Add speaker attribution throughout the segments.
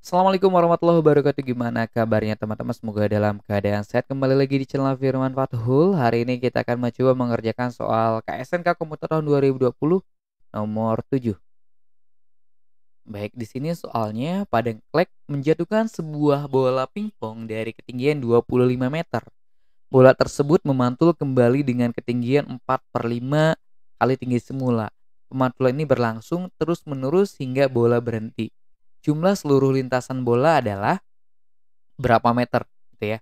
Speaker 1: Assalamualaikum warahmatullahi wabarakatuh Gimana kabarnya teman-teman Semoga dalam keadaan sehat Kembali lagi di channel Firman Fathul Hari ini kita akan mencoba mengerjakan soal KSNK Komputer tahun 2020 Nomor 7 Baik di sini soalnya pada klek menjatuhkan sebuah bola pingpong dari ketinggian 25 meter Bola tersebut memantul kembali dengan ketinggian 4 per 5 kali tinggi semula Pemantulan ini berlangsung terus menerus hingga bola berhenti jumlah seluruh lintasan bola adalah berapa meter gitu ya.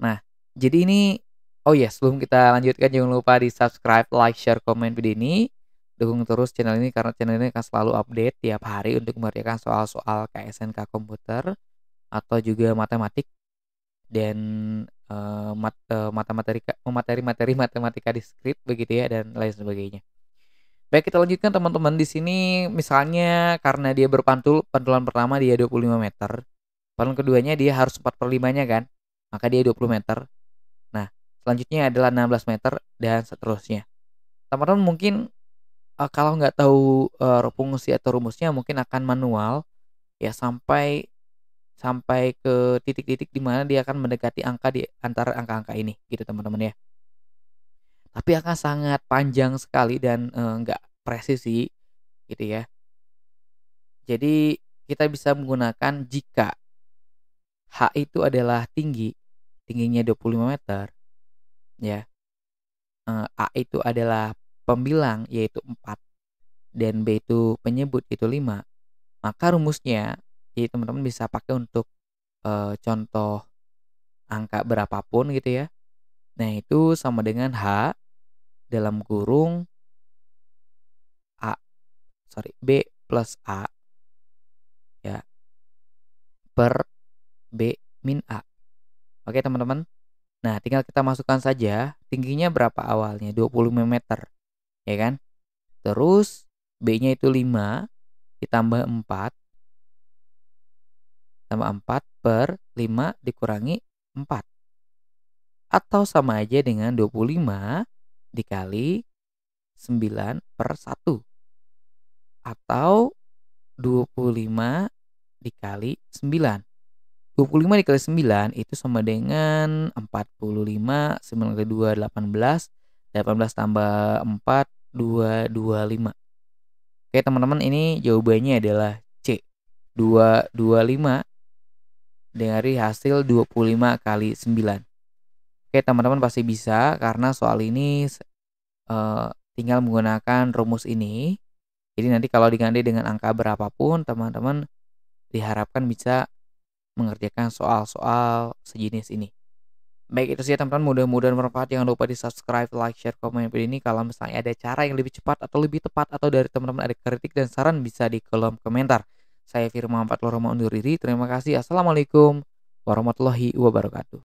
Speaker 1: Nah, jadi ini oh ya, sebelum kita lanjutkan jangan lupa di subscribe, like, share, komen video ini. Dukung terus channel ini karena channel ini akan selalu update tiap hari untuk memberikan soal-soal KSNK komputer atau juga matematik dan uh, mat, uh, eh, matematika materi-materi matematika diskrit begitu ya dan lain sebagainya. Baik kita lanjutkan teman-teman di sini misalnya karena dia berpantul pantulan pertama dia 25 meter pantulan keduanya dia harus 4 per 5 nya kan maka dia 20 meter nah selanjutnya adalah 16 meter dan seterusnya teman-teman mungkin uh, kalau nggak tahu uh, eh, fungsi atau rumusnya mungkin akan manual ya sampai sampai ke titik-titik di mana dia akan mendekati angka di antara angka-angka ini gitu teman-teman ya tapi akan sangat panjang sekali dan eh, nggak uh, presisi gitu ya jadi kita bisa menggunakan jika H itu adalah tinggi tingginya 25 meter ya uh, A itu adalah pembilang yaitu 4 dan B itu penyebut itu 5 maka rumusnya jadi teman-teman bisa pakai untuk e, contoh angka berapapun gitu ya nah itu sama dengan H dalam kurung A sorry B plus A ya per B min A oke teman-teman nah tinggal kita masukkan saja tingginya berapa awalnya 20 mm ya kan terus B nya itu 5 ditambah 4 tambah 4 per 5 dikurangi 4 atau sama aja dengan 25 dikali 9 per 1 atau 25 dikali 9. 25 dikali 9 itu sama dengan 45, 9 kali 2 18, 18 tambah 4 2 25. Oke teman-teman ini jawabannya adalah C. 225 dari hasil 25 kali 9. Oke, teman-teman pasti bisa karena soal ini uh, tinggal menggunakan rumus ini. Jadi nanti kalau diganti dengan angka berapapun, teman-teman diharapkan bisa mengerjakan soal-soal sejenis ini. Baik itu sih ya, teman-teman, mudah-mudahan bermanfaat. Jangan lupa di subscribe, like, share, komen video ini. Kalau misalnya ada cara yang lebih cepat atau lebih tepat atau dari teman-teman ada kritik dan saran bisa di kolom komentar. Saya Firman Fatloroma undur diri. Terima kasih. Assalamualaikum warahmatullahi wabarakatuh.